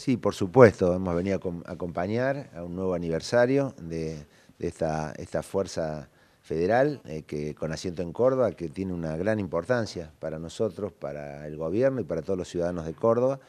Sí, por supuesto, hemos venido a acompañar a un nuevo aniversario de, esta, fuerza federal eh, que, con asiento en Córdoba, que tiene una gran importancia para nosotros, para el gobierno y para todos los ciudadanos de Córdoba.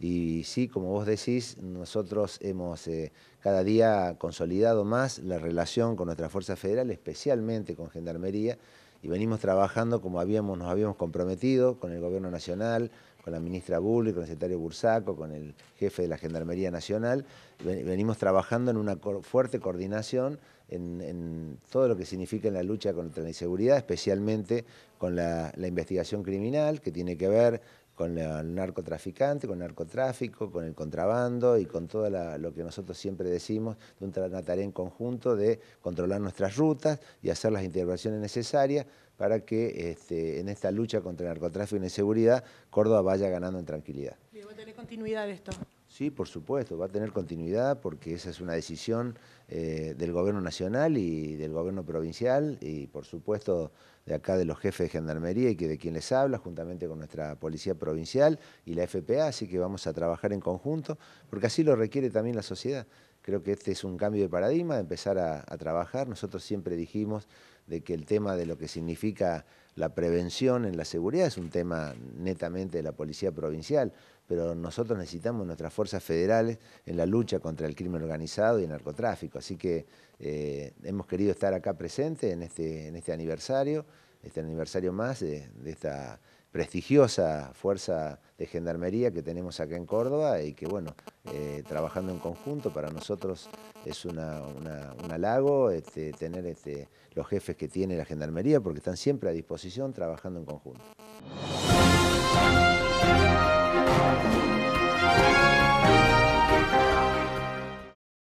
Y sí, como vos decís, nosotros hemos eh, cada día consolidado más la relación con nuestra Fuerza Federal, especialmente con Gendarmería, y venimos trabajando como habíamos, nos habíamos comprometido con el Gobierno Nacional, con la ministra Bulli, con el secretario Bursaco, con el jefe de la Gendarmería Nacional. Venimos trabajando en una fuerte coordinación en, todo lo que significa en la lucha contra la inseguridad, especialmente con la, la investigación criminal que tiene que ver con el narcotraficante, con el narcotráfico, con el contrabando y con todo lo que nosotros siempre decimos, de una tarea en conjunto de controlar nuestras rutas y hacer las intervenciones necesarias para que este, en esta lucha contra el narcotráfico y e la inseguridad, Córdoba vaya ganando en tranquilidad. va a tener continuidad esto? Sí, por supuesto, va a tener continuidad porque esa es una decisión eh, del gobierno nacional y del gobierno provincial y por supuesto de acá de los jefes de gendarmería y de quien les habla, juntamente con nuestra policía provincial y la FPA, así que vamos a trabajar en conjunto porque así lo requiere también la sociedad. Creo que este es un cambio de paradigma, de empezar a, trabajar. Nosotros siempre dijimos de que el tema de lo que significa la prevención en la seguridad es un tema netamente de la policía provincial, pero nosotros necesitamos nuestras fuerzas federales en la lucha contra el crimen organizado y el narcotráfico. Así que eh, hemos querido estar acá presente en este, este aniversario este aniversario más de, esta prestigiosa fuerza de gendarmería que tenemos acá en Córdoba y que, bueno, eh, trabajando en conjunto para nosotros es un halago este, tener este, los jefes que tiene la gendarmería porque están siempre a disposición trabajando en conjunto.